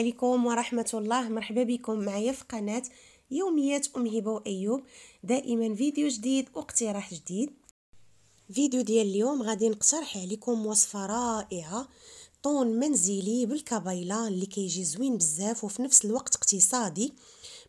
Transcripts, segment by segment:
عليكم ورحمة الله مرحبا بكم معايا في قناة يوميات أم هبة وأيوب دائما فيديو جديد واقتراح جديد فيديو ديال اليوم غادي نقترح عليكم وصفة رائعة طون منزلي بالكابيلا اللي كيجي زوين بزاف وفي نفس الوقت اقتصادي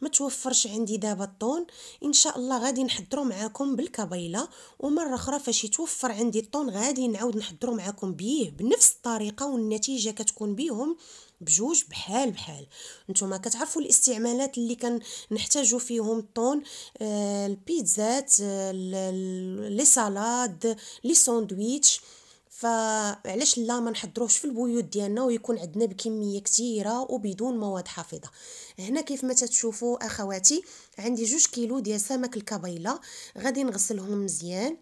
ما توفرش عندي دابا الطون ان شاء الله غادي نحضروا معاكم بالكبيله ومره اخرى فاش يتوفر عندي الطون غادي نعاود نحضروا معاكم بيه بنفس الطريقه والنتيجه كتكون بيهم بجوج بحال بحال نتوما كتعرفوا الاستعمالات اللي كنحتاجوا فيهم الطون آه، البيتزات آه، لي سالاد لي ساندويتش فعلاش لا ما نحضروهش في البيوت ديالنا ويكون عندنا بكميه كثيره وبدون مواد حافظه هنا كيف ما تتشوفوا اخواتي عندي جوج كيلو ديال سمك الكابيلا غادي نغسلهم مزيان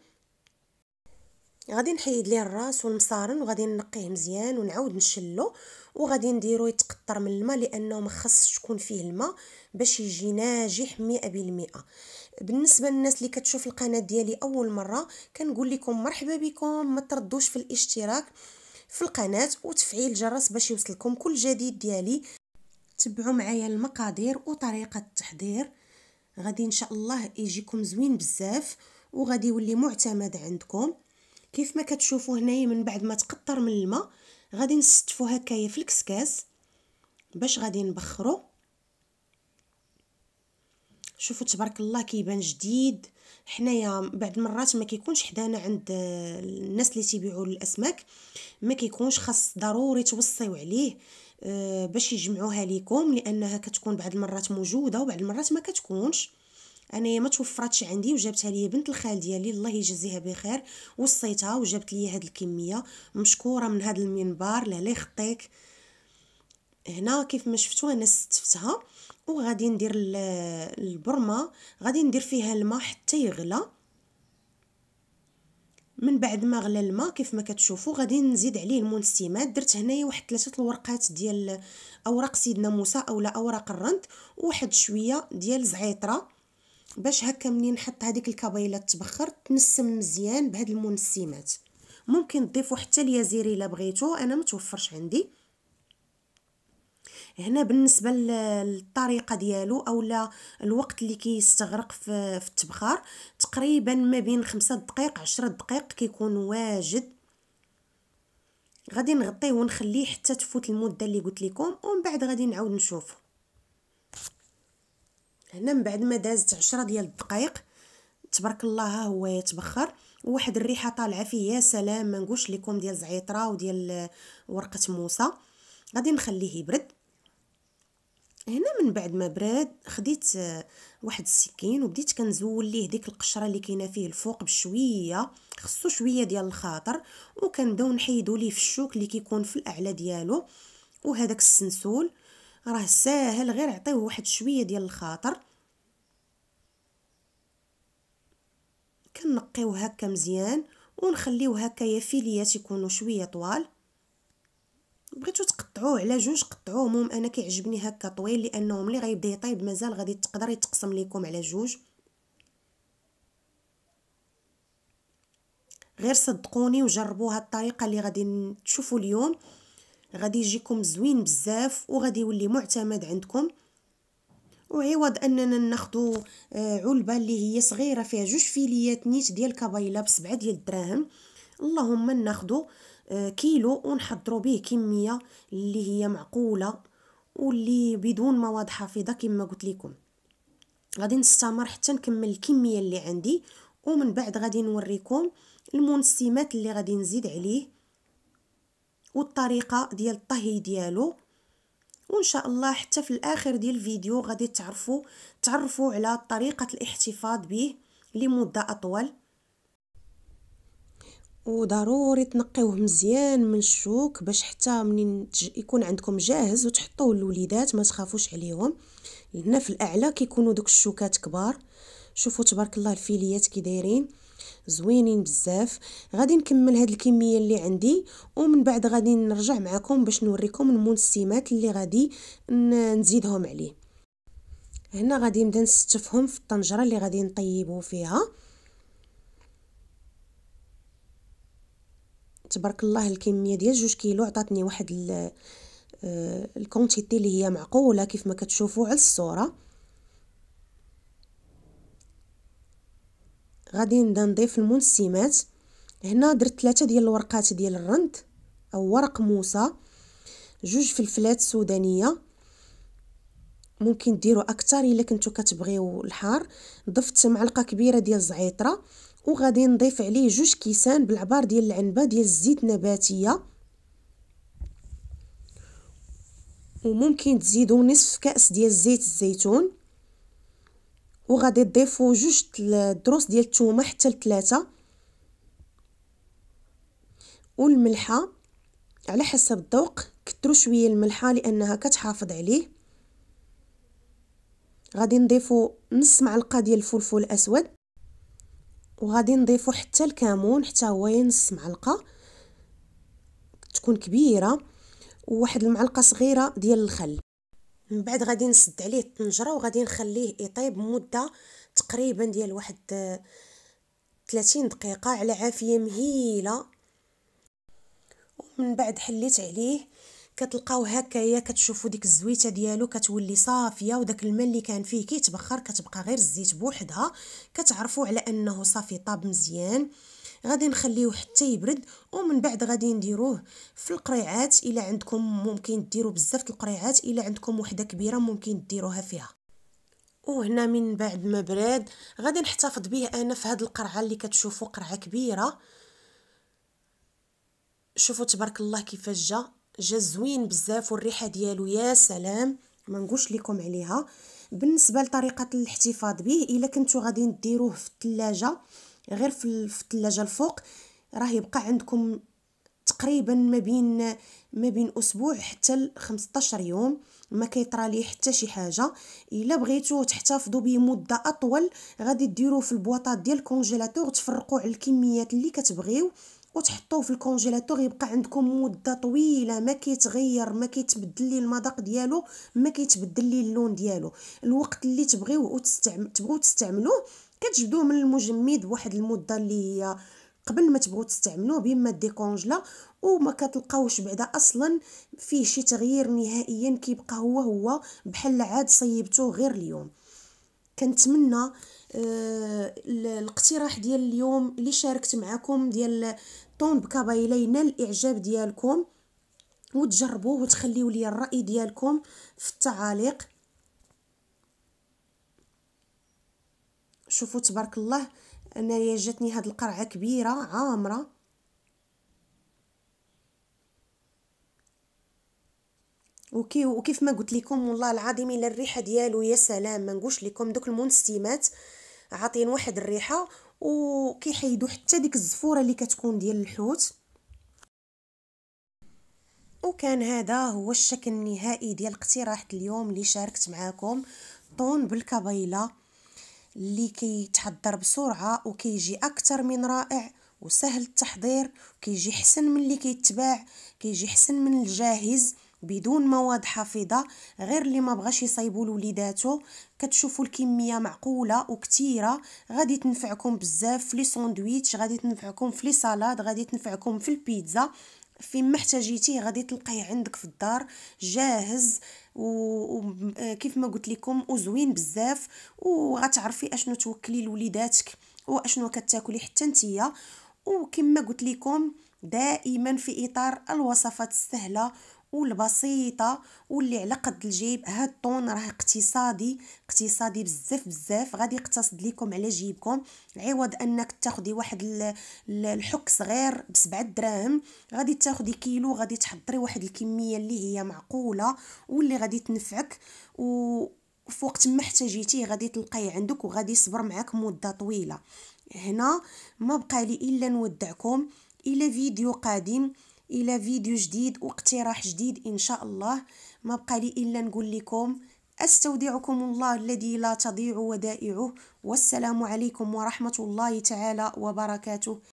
غادي نحيد ليه الراس والمصارن وغادي ننقيه مزيان ونعاود نشلو وغادي نديرو يتقطر من الماء لانه ما خصش تكون فيه الماء باش يجي ناجح 100% بالنسبه للناس اللي كتشوف القناه ديالي اول مره كنقول لكم مرحبا بكم ما تردوش في الاشتراك في القناه وتفعيل الجرس باش يوصلكم كل جديد ديالي تبعوا معايا المقادير وطريقه التحضير غادي ان شاء الله يجيكم زوين بزاف وغادي يولي معتمد عندكم كيف ما كتشوفوا هنايا من بعد ما تقطر من الماء غادي نستفو هكايا في الكسكاس باش غادي نبخرو شوفوا تبارك الله كيبان جديد حنايا بعد مرات ما كيكونش حدانا عند الناس اللي تيبيعوا الاسماك ما كيكونش خاص ضروري توصيو عليه آه، باش يجمعوها ليكم لانها كتكون بعض المرات موجوده وبعض المرات ما كتكونش انايا ما توفرتش عندي وجابتها لي بنت الخال ديالي الله يجزيها بخير وصيتها وجابت لي هاد الكميه مشكوره من هاد المنبر لهلا يخطيك هنا كيف ما شفتوا انا استفتها وغادي ندير البرمه غادي ندير فيها الماء حتى يغلى من بعد ما غلى الماء كيف ما كتشوفوا غادي نزيد عليه المنسمات درت هنايا واحد ثلاثه الورقات ديال اوراق سيدنا موسى اولا اوراق الرند وواحد شويه ديال زعيطره باش هكا منين نحط هذيك الكابيله تبخرت تنسم مزيان بهاد المنسمات ممكن تضيفوا حتى اليازيري الا بغيتو انا متوفرش عندي هنا بالنسبه للطريقه ديالو اولا الوقت اللي كيستغرق في, في التبخار تقريبا ما بين خمسة دقائق عشرة دقائق كيكون واجد غادي نغطيه ونخليه حتى تفوت المده اللي قلت لكم ومن بعد غادي نعاود نشوفه هنا من بعد ما دازت عشرة ديال الدقائق تبارك الله هو يتبخر وواحد الريحه طالعه فيه يا سلام ما نقولش لكم ديال زعيطره وديال ورقه موسى غادي نخليه يبرد هنا من بعد ما برد خديت آه، واحد السكين وبديت كنزول ليه ديك القشره اللي كاينه فيه الفوق بشويه خصو شويه ديال الخاطر وكنبداو نحيدو ليه في الشوك اللي كيكون في الاعلى ديالو وهذاك السنسول راه ساهل غير عطيوه واحد شويه ديال الخاطر كنقيوه هكا مزيان ونخليوه هكايا فيليات يكونوا شويه طوال بغيتو تقطعوه على جوج قطعوه مهم انا كيعجبني هكا طويل لانه ملي غيبدا يطيب مازال غادي تقدر يتقسم ليكم على جوج غير صدقوني وجربوا هالطريقه الطريقه اللي غادي تشوفوا اليوم غادي يجيكم زوين بزاف وغادي يولي معتمد عندكم وعوض اننا ناخذ آه، علبه اللي هي صغيره فيها جوج فيليات نيت ديال الكابايلا ب ديال الدراهم اللهم ناخذ آه، كيلو ونحضروا به كميه اللي هي معقوله واللي بدون مواد حافظه كما قلت لكم غادي نستمر حتى نكمل الكميه اللي عندي ومن بعد غادي نوريكم المنسمات اللي غادي نزيد عليه والطريقه ديال الطهي ديالو وان شاء الله حتى في الاخر ديال الفيديو غادي تعرفوا تعرفوا على طريقه الاحتفاظ به لمده اطول وضروري تنقيوه مزيان من الشوك باش حتى منين يكون عندكم جاهز وتحطوه للوليدات ما تخافوش عليهم هنا في الاعلى كيكونوا دوك الشوكات كبار شوفوا تبارك الله الفيليات كي دايرين زوينين بزاف غادي نكمل هاد الكميه اللي عندي ومن بعد غادي نرجع معكم باش نوريكم المنسمات اللي غادي نزيدهم عليه هنا غادي نبدا نستفهم في الطنجره اللي غادي نطيبو فيها تبارك الله الكميه ديال جوج كيلو عطاتني واحد آه، الكونتيتي اللي هي معقوله كيف ما كتشوفوا على الصوره غادي نبدا نضيف المنسمات هنا درت ثلاثه ديال الورقات ديال الرند او ورق موسى جوج فلفلات سودانيه ممكن ديروا اكثر الا كنتو كتبغيو الحار ضفت معلقه كبيره ديال الزعتر وغادي نضيف عليه جوج كيسان بالعبار ديال العنبه ديال الزيت نباتيه وممكن تزيدوا نصف كاس ديال زيت الزيتون وغادي تضيفوا جوج الدروس ديال الثومه حتى لثلاثه والملحه على حسب الذوق كثروا شويه الملحه لانها كتحافظ عليه غادي نضيفوا نص معلقه ديال الفلفل الاسود وغادي نضيفوا حتى الكمون حتى هو نص معلقه تكون كبيره وواحد المعلقه صغيره ديال الخل من بعد غادي نسد عليه الطنجره وغادي نخليه يطيب مده تقريبا ديال واحد 30 آه، دقيقه على عافيه مهيله ومن بعد حليت عليه كتلقاو هكايا كتشوفوا ديك الزويته ديالو كتولي صافيه وداك الماء اللي كان فيه كيتبخر كتبقى غير الزيت بوحدها كتعرفوا على انه صافي طاب مزيان غادي نخليه حتى يبرد ومن بعد غادي نديروه في القريعات الا عندكم ممكن ديروا بزاف القريعات الا عندكم وحده كبيره ممكن ديروها فيها وهنا من بعد ما براد غادي نحتفظ به انا في هذه القرعه اللي كتشوفوا قرعه كبيره شوفوا تبارك الله كيفاش جا جا زوين بزاف والريحه ديالو يا سلام ما نقولش لكم عليها بالنسبه لطريقه الاحتفاظ به الا كنتو غادي ديروه في الثلاجه غير في الثلاجه الفوق راه يبقى عندكم تقريبا ما بين ما بين اسبوع حتى ل 15 يوم ما كيطرى ليه حتى شي حاجه الا بغيتو تحتفظوا به مده اطول غادي ديروه في البواطات ديال الكونجيلاتور تفرقوا على الكميات اللي كتبغيو وتحطوه في الكونجيلاتور يبقى عندكم مده طويله ما كيتغير ما كيتبدل لي المذاق ديالو ما كيتبدل لي اللون ديالو الوقت اللي تبغيوه وتستعمل تبغيو تستعملوه كتجبدوه من المجمد واحد المده اللي هي قبل ما تبغوا تستعملوه بما ديكونجلا وما كتلقاوش بعدا اصلا فيه شي تغيير نهائيا كيبقى هو هو بحال عاد صيبتوه غير اليوم كنتمنى آه الاقتراح ديال اليوم اللي شاركت معكم ديال طون بكابايلا ينال الاعجاب ديالكم وتجربوه وتخليوا لي الراي ديالكم في التعاليق شوفوا تبارك الله انايا جاتني هاد القرعه كبيره عامره وكي وكيف ما قلت لكم والله العظيم الا الريحه ديالو يا سلام ما نقولش لكم دوك المنسمات عاطين واحد الريحه وكيحيدوا حتى ديك الزفوره اللي كتكون ديال الحوت وكان هذا هو الشكل النهائي ديال اقتراح اليوم اللي شاركت معاكم طون بالكبيله اللي كيتحضر بسرعه وكيجي اكثر من رائع وسهل التحضير كيجي حسن من اللي كيتباع كيجي حسن من الجاهز بدون مواد حافظه غير اللي ما بغاش يصايبوا لوليداتو كتشوفوا الكميه معقوله وكثيره غادي تنفعكم بزاف في لي غادي تنفعكم في لي غادي تنفعكم في البيتزا فين ما غادي تلقيه عندك في الدار جاهز وكيف آه، ما قلت لكم وزوين بزاف وغتعرفي اشنو توكلي لوليداتك واشنو كتاكلي حتى نتيا وكما قلت لكم دائما في اطار الوصفات السهله والبسيطه واللي على قد الجيب هاد الطون راه اقتصادي اقتصادي بزاف بزاف غادي يقتصد لكم على جيبكم عوض انك تاخدي واحد الحك صغير بسبعة دراهم غادي تاخدي كيلو غادي تحضري واحد الكميه اللي هي معقوله واللي غادي تنفعك و في وقت ما احتاجيتيه غادي تلقايه عندك وغادي يصبر معاك مده طويله هنا ما بقى لي الا نودعكم الى فيديو قادم الى فيديو جديد واقتراح جديد ان شاء الله ما بقى لي الا نقول لكم استودعكم الله الذي لا تضيع ودائعه والسلام عليكم ورحمه الله تعالى وبركاته